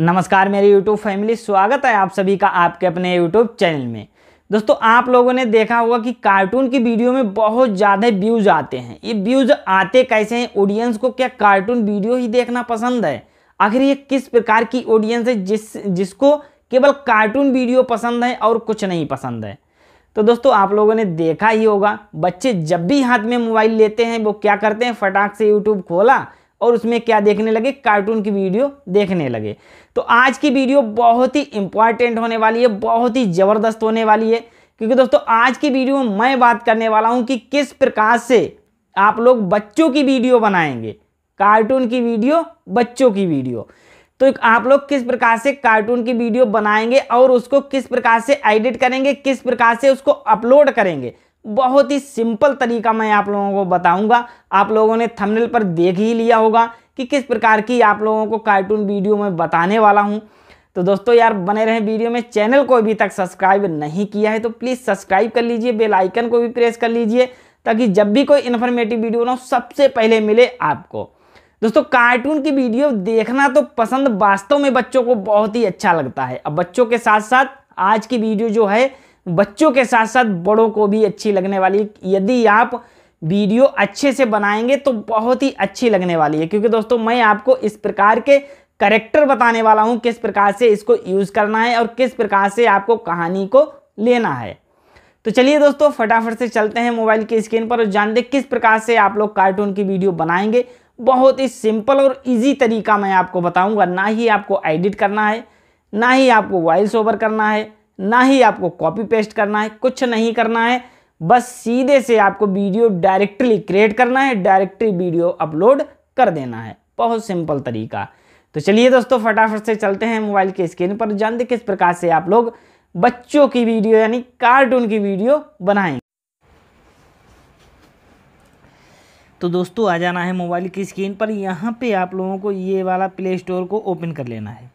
नमस्कार मेरे YouTube family स्वागत है आप सभी का आपके अपने YouTube चैनल में दोस्तों आप लोगों ने देखा होगा कि कार्टून की वीडियो में बहुत ज़्यादा व्यूज़ आते हैं ये व्यूज़ आते कैसे हैं ऑडियंस को क्या कार्टून वीडियो ही देखना पसंद है आखिर ये किस प्रकार की ऑडियंस है जिस जिसको केवल कार्टून वीडियो पसंद है और कुछ नहीं पसंद है तो दोस्तों आप लोगों ने देखा ही होगा बच्चे जब भी हाथ में मोबाइल लेते हैं वो क्या करते हैं फटाक से यूट्यूब खोला और उसमें क्या देखने लगे कार्टून की वीडियो देखने लगे तो आज की वीडियो बहुत ही इंपॉर्टेंट होने वाली है बहुत ही ज़बरदस्त होने वाली है क्योंकि दोस्तों आज की वीडियो में मैं बात करने वाला हूँ कि किस प्रकार से आप लोग बच्चों की वीडियो बनाएंगे कार्टून की वीडियो बच्चों की वीडियो तो आप लोग किस प्रकार से कार्टून की वीडियो बनाएंगे और उसको किस प्रकार से एडिट करेंगे किस प्रकार से उसको अपलोड करेंगे बहुत ही सिंपल तरीका मैं आप लोगों को बताऊंगा आप लोगों ने थंबनेल पर देख ही लिया होगा कि किस प्रकार की आप लोगों को कार्टून वीडियो में बताने वाला हूं तो दोस्तों यार बने रहें वीडियो में चैनल को अभी तक सब्सक्राइब नहीं किया है तो प्लीज़ सब्सक्राइब कर लीजिए बेल आइकन को भी प्रेस कर लीजिए ताकि जब भी कोई इन्फॉर्मेटिव वीडियो ना सबसे पहले मिले आपको दोस्तों कार्टून की वीडियो देखना तो पसंद वास्तव में बच्चों को बहुत ही अच्छा लगता है अब बच्चों के साथ साथ आज की वीडियो जो है बच्चों के साथ साथ बड़ों को भी अच्छी लगने वाली यदि आप वीडियो अच्छे से बनाएंगे तो बहुत ही अच्छी लगने वाली है क्योंकि दोस्तों मैं आपको इस प्रकार के करेक्टर बताने वाला हूँ किस प्रकार से इसको यूज़ करना है और किस प्रकार से आपको कहानी को लेना है तो चलिए दोस्तों फटाफट से चलते हैं मोबाइल की स्क्रीन पर और जान दे किस प्रकार से आप लोग कार्टून की वीडियो बनाएंगे बहुत ही सिंपल और इजी तरीका मैं आपको बताऊंगा ना ही आपको एडिट करना है ना ही आपको वॉइस ओवर करना है ना ही आपको कॉपी पेस्ट करना है कुछ नहीं करना है बस सीधे से आपको वीडियो डायरेक्टली क्रिएट करना है डायरेक्टली वीडियो अपलोड कर देना है बहुत सिंपल तरीका तो चलिए दोस्तों फटाफट से चलते हैं मोबाइल के स्क्रीन पर जानते किस प्रकार से आप लोग बच्चों की वीडियो यानी कार्टून की वीडियो बनाएंगे तो दोस्तों आ जाना है मोबाइल की स्क्रीन पर यहाँ पे आप लोगों को ये वाला प्ले स्टोर को ओपन कर लेना है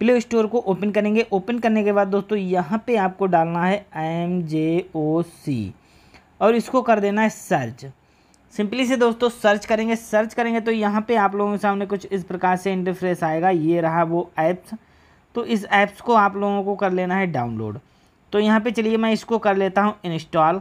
प्ले स्टोर को ओपन करेंगे ओपन करने के बाद दोस्तों यहाँ पे आपको डालना है एम जे ओ सी और इसको कर देना है सर्च सिंपली से दोस्तों सर्च करेंगे सर्च करेंगे तो यहाँ पे आप लोगों के सामने कुछ इस प्रकार से इंटरफ्रेस आएगा ये रहा वो ऐप्स तो इस ऐप्स को आप लोगों को कर लेना है डाउनलोड तो यहाँ पे चलिए मैं इसको कर लेता हूँ इंस्टॉल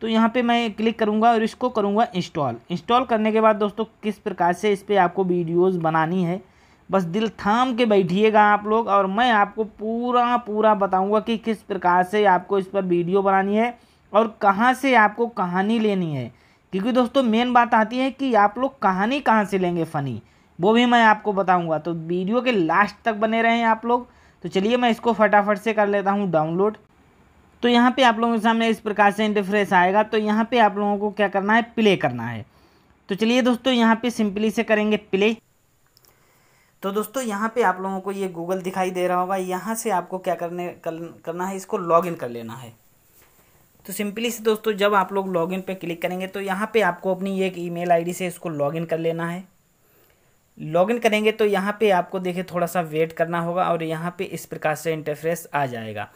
तो यहाँ पे मैं क्लिक करूँगा और इसको करूँगा इंस्टॉल इंस्टॉल करने के बाद दोस्तों किस प्रकार से इस पर आपको वीडियोज़ बनानी है बस दिल थाम के बैठिएगा आप लोग और मैं आपको पूरा पूरा बताऊंगा कि किस प्रकार से आपको इस पर वीडियो बनानी है और कहाँ से आपको कहानी लेनी है क्योंकि दोस्तों मेन बात आती है कि आप लोग कहानी कहाँ से लेंगे फ़नी वो भी मैं आपको बताऊंगा तो वीडियो के लास्ट तक बने रहें आप लोग तो चलिए मैं इसको फटाफट से कर लेता हूँ डाउनलोड तो यहाँ पर आप लोगों के सामने इस प्रकार से इंटरफ्रेस आएगा तो यहाँ पर आप लोगों को क्या करना है प्ले करना है तो चलिए दोस्तों यहाँ पर सिंपली से करेंगे प्ले तो दोस्तों यहाँ पे आप लोगों को ये गूगल दिखाई दे रहा होगा यहाँ से आपको क्या करने कर, करना है इसको लॉगिन कर लेना है तो सिंपली से दोस्तों जब आप लोग लॉगिन पे क्लिक करेंगे तो यहाँ पे आपको अपनी एक ईमेल आईडी से इसको लॉगिन कर लेना है लॉगिन करेंगे तो यहाँ पे आपको देखे थोड़ा सा वेट करना होगा और यहाँ पे इस प्रकार से इंटरफेस आ जाएगा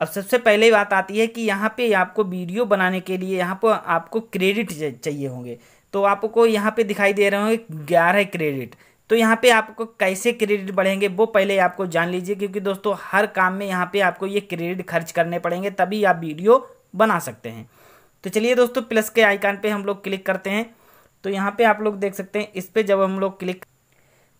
अब सबसे पहले बात आती है कि यहाँ पे आपको वीडियो बनाने के लिए यहाँ पर आपको क्रेडिट चाहिए होंगे तो आपको यहाँ पे दिखाई दे रहे होंगे ग्यारह क्रेडिट तो यहाँ पे आपको कैसे क्रेडिट बढ़ेंगे वो पहले आपको जान लीजिए क्योंकि दोस्तों हर काम में यहाँ पे आपको ये क्रेडिट खर्च करने पड़ेंगे तभी आप वीडियो बना सकते हैं तो चलिए दोस्तों प्लस के आइकान पे हम लोग क्लिक करते हैं तो यहाँ पे आप लोग देख सकते हैं इस पर जब हम लोग क्लिक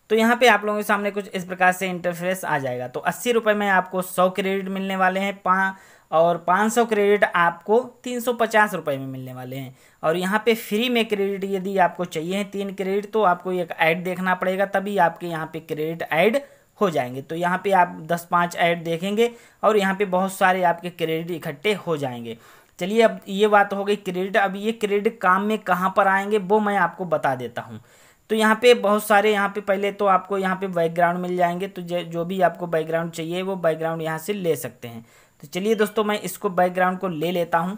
तो यहाँ पे आप लोगों के सामने कुछ इस प्रकार से इंटरफेस आ जाएगा तो अस्सी रुपये में आपको सौ क्रेडिट मिलने वाले हैं पाँच और 500 क्रेडिट आपको तीन सौ में मिलने वाले हैं और यहाँ पे फ्री में क्रेडिट यदि आपको चाहिए तीन क्रेडिट तो आपको एक ऐड देखना पड़ेगा तभी आपके यहाँ पे क्रेडिट ऐड हो जाएंगे तो यहाँ पे आप दस पाँच ऐड देखेंगे और यहाँ पे बहुत सारे आपके क्रेडिट इकट्ठे हो जाएंगे चलिए अब ये बात हो गई क्रेडिट अब ये क्रेडिट काम में कहाँ पर आएंगे वो मैं आपको बता देता हूँ तो यहाँ पे बहुत सारे यहाँ पे पहले तो आपको यहाँ पे बैकग्राउंड मिल जाएंगे तो जो भी आपको बैकग्राउंड चाहिए वो बैकग्राउंड यहाँ से ले सकते हैं तो चलिए दोस्तों मैं इसको बैकग्राउंड को ले लेता हूँ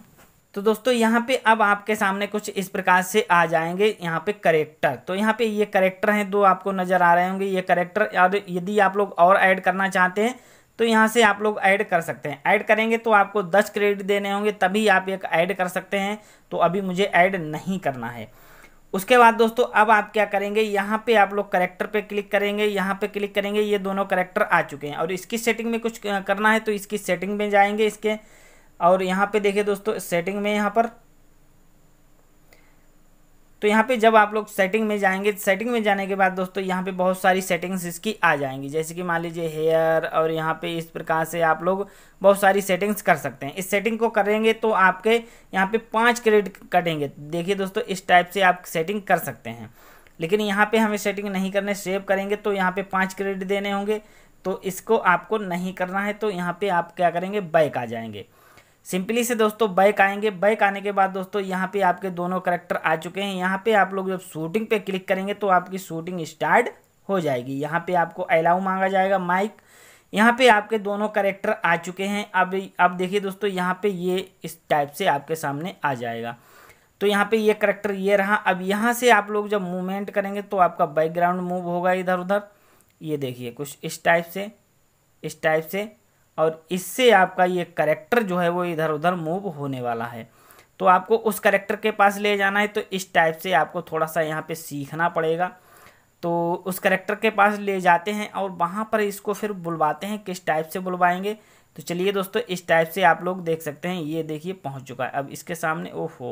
तो दोस्तों यहाँ पे अब आपके सामने कुछ इस प्रकार से आ जाएंगे यहाँ पे करेक्टर तो यहाँ पे ये करेक्टर हैं दो आपको नज़र आ रहे होंगे ये करेक्टर और यदि आप लोग और ऐड करना चाहते हैं तो यहाँ से आप लोग ऐड कर सकते हैं ऐड करेंगे तो आपको दस क्रेडिट देने होंगे तभी आप एक ऐड कर सकते हैं तो अभी मुझे ऐड नहीं करना है उसके बाद दोस्तों अब आप क्या करेंगे यहाँ पे आप लोग करेक्टर पे क्लिक करेंगे यहाँ पे क्लिक करेंगे ये दोनों करेक्टर आ चुके हैं और इसकी सेटिंग में कुछ करना है तो इसकी सेटिंग में जाएंगे इसके और यहाँ पे देखिए दोस्तों सेटिंग में यहाँ पर तो यहाँ पे जब आप लोग सेटिंग में जाएंगे सेटिंग में जाने के बाद दोस्तों यहाँ पे बहुत सारी सेटिंग्स इसकी आ जाएंगी जैसे कि मान लीजिए हेयर और यहाँ पे इस प्रकार से आप लोग बहुत सारी सेटिंग्स कर सकते हैं इस सेटिंग को करेंगे तो आपके यहाँ पे पाँच क्रेडिट कटेंगे देखिए दोस्तों इस टाइप से आप सेटिंग कर सकते हैं लेकिन यहाँ पर हमें सेटिंग नहीं करने सेव करेंगे तो यहाँ पर पाँच क्रेडिट देने होंगे तो इसको आपको नहीं करना है तो यहाँ पर आप क्या करेंगे बैक आ जाएंगे सिंपली से दोस्तों बैक आएंगे बैक आने के बाद दोस्तों यहाँ पे आपके दोनों करेक्टर आ चुके हैं यहाँ पे आप लोग जब शूटिंग पे क्लिक करेंगे तो आपकी शूटिंग स्टार्ट हो जाएगी यहाँ पे आपको अलाउ मांगा जाएगा माइक यहाँ पे आपके दोनों करेक्टर आ चुके हैं अब अब देखिए दोस्तों यहाँ पे ये इस टाइप से आपके सामने आ जाएगा तो यहाँ पे ये करेक्टर ये रहा अब यहाँ से आप लोग जब मूवमेंट करेंगे तो आपका बैकग्राउंड मूव होगा इधर उधर ये देखिए कुछ इस टाइप से इस टाइप से और इससे आपका ये करेक्टर जो है वो इधर उधर मूव होने वाला है तो आपको उस करेक्टर के पास ले जाना है तो इस टाइप से आपको थोड़ा सा यहाँ पे सीखना पड़ेगा तो उस करेक्टर के पास ले जाते हैं और वहाँ पर इसको फिर बुलवाते हैं किस टाइप से बुलवाएंगे तो चलिए दोस्तों इस टाइप से आप लोग देख सकते हैं ये देखिए पहुँच चुका है अब इसके सामने ओहो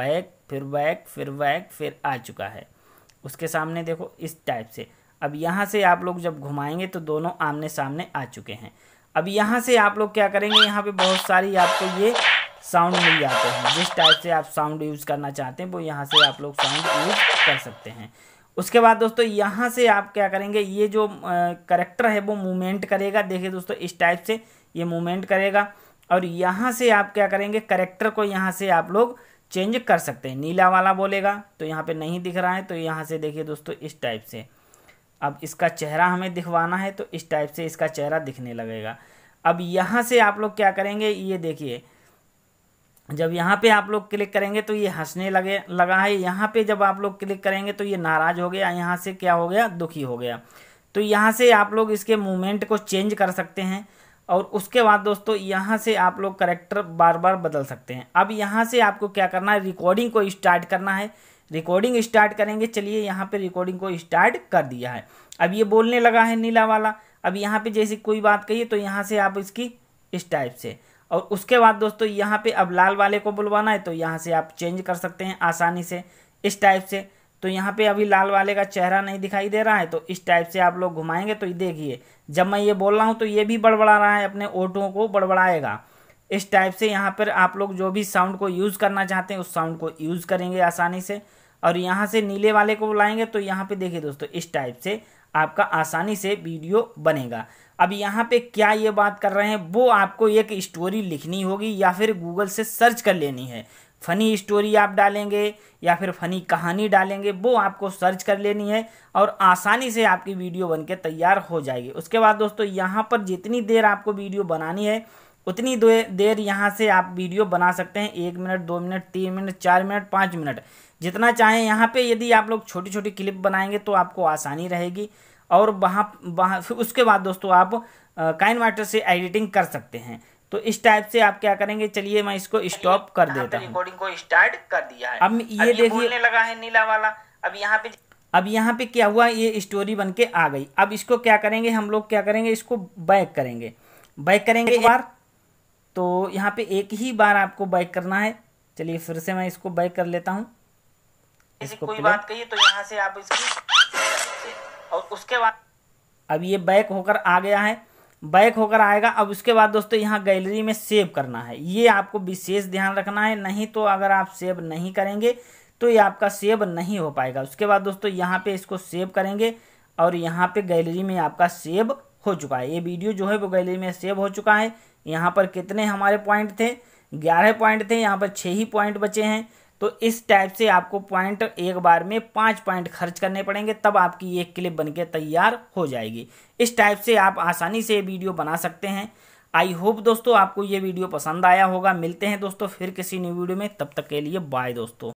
बैक फिर बैक फिर बैक फिर आ चुका है उसके सामने देखो इस टाइप से अब यहाँ से आप लोग जब घुमाएंगे तो दोनों आमने सामने आ चुके हैं अब यहाँ से आप लोग क्या करेंगे यहाँ पे बहुत सारी आपको ये साउंड मिल जाते हैं जिस टाइप से आप साउंड यूज़ करना चाहते हैं वो यहाँ से आप लोग साउंड यूज़ कर सकते हैं उसके बाद दोस्तों यहाँ से आप क्या करेंगे ये जो करेक्टर है वो मूवमेंट करेगा देखिए दोस्तों इस टाइप से ये मूवमेंट करेगा और यहाँ से आप क्या करेंगे करेक्टर को यहाँ से आप लोग चेंज कर सकते हैं नीला वाला बोलेगा तो यहाँ पे नहीं दिख रहा है तो यहाँ से देखिए दोस्तों इस टाइप से अब इसका चेहरा हमें दिखवाना है तो इस टाइप से इसका चेहरा दिखने लगेगा अब यहाँ से आप लोग क्या करेंगे ये देखिए जब यहाँ पे आप लोग क्लिक करेंगे तो ये हंसने लगे लगा है यहाँ पे जब आप लोग क्लिक करेंगे तो ये नाराज़ हो गया यहाँ से क्या हो गया दुखी हो गया तो यहाँ से आप लोग इसके मूवमेंट को चेंज कर सकते हैं और उसके बाद दोस्तों यहाँ से आप लोग करेक्टर बार बार बदल सकते हैं अब यहाँ से आपको क्या करना है रिकॉर्डिंग को स्टार्ट करना है रिकॉर्डिंग स्टार्ट करेंगे चलिए यहाँ पे रिकॉर्डिंग को स्टार्ट कर दिया है अब ये बोलने लगा है नीला वाला अब यहाँ पे जैसे कोई बात कही तो यहाँ से आप इसकी इस टाइप से और उसके बाद दोस्तों यहाँ पे अब लाल वाले को बुलवाना है तो यहाँ से आप चेंज कर सकते हैं आसानी से इस टाइप से तो यहाँ पे अभी लाल वाले का चेहरा नहीं दिखाई दे रहा है तो इस टाइप से आप लोग घुमाएंगे तो देखिए जब मैं ये बोल रहा हूँ तो ये भी बड़बड़ा रहा है अपने ओटों को बड़बड़ाएगा इस टाइप से यहाँ पर आप लोग जो भी साउंड को यूज़ करना चाहते हैं उस साउंड को यूज़ करेंगे आसानी से और यहाँ से नीले वाले को बुलाएंगे तो यहाँ पे देखिए दोस्तों इस टाइप से आपका आसानी से वीडियो बनेगा अब यहाँ पे क्या ये बात कर रहे हैं वो आपको एक स्टोरी लिखनी होगी या फिर गूगल से सर्च कर लेनी है फनी स्टोरी आप डालेंगे या फिर फनी कहानी डालेंगे वो आपको सर्च कर लेनी है और आसानी से आपकी वीडियो बनके तैयार हो जाएगी उसके बाद दोस्तों यहाँ पर जितनी देर आपको वीडियो बनानी है उतनी देर यहाँ से आप वीडियो बना सकते हैं एक मिनट दो मिनट तीन मिनट चार मिनट पाँच मिनट जितना चाहें यहाँ पे यदि आप लोग छोटी छोटी क्लिप बनाएंगे तो आपको आसानी रहेगी और वहाँ वहाँ फिर उसके बाद दोस्तों आप काइन वाटर से एडिटिंग कर सकते हैं तो इस टाइप से आप क्या करेंगे चलिए मैं इसको स्टॉप कर देता हूँ रिकॉर्डिंग को स्टार्ट कर दिया है अब ये देखिए लगा है नीला वाला अब यहाँ पे अब यहाँ पे क्या हुआ ये स्टोरी बन के आ गई अब इसको क्या करेंगे हम लोग क्या करेंगे इसको बैक करेंगे बैक करेंगे एक बार तो यहाँ पे एक ही बार आपको बैक करना है चलिए फिर से मैं इसको बैक कर लेता हूँ इसको कोई बात कही तो यहाँ से आप इसकी और उसके बाद अब ये बैक होकर आ गया है बैक होकर आएगा अब उसके बाद दोस्तों यहाँ गैलरी में सेव करना है ये आपको विशेष ध्यान रखना है नहीं तो अगर आप सेव नहीं करेंगे तो ये आपका सेव नहीं हो पाएगा उसके बाद दोस्तों यहाँ पे इसको सेव करेंगे और यहाँ पे गैलरी में आपका सेव हो चुका है ये वीडियो जो है वो गैलरी में सेव हो चुका है यहाँ पर कितने हमारे पॉइंट थे ग्यारह पॉइंट थे यहाँ पर छः ही पॉइंट बचे हैं तो इस टाइप से आपको पॉइंट एक बार में पाँच पॉइंट खर्च करने पड़ेंगे तब आपकी ये क्लिप बनके तैयार हो जाएगी इस टाइप से आप आसानी से वीडियो बना सकते हैं आई होप दोस्तों आपको ये वीडियो पसंद आया होगा मिलते हैं दोस्तों फिर किसी न्यू वीडियो में तब तक के लिए बाय दोस्तों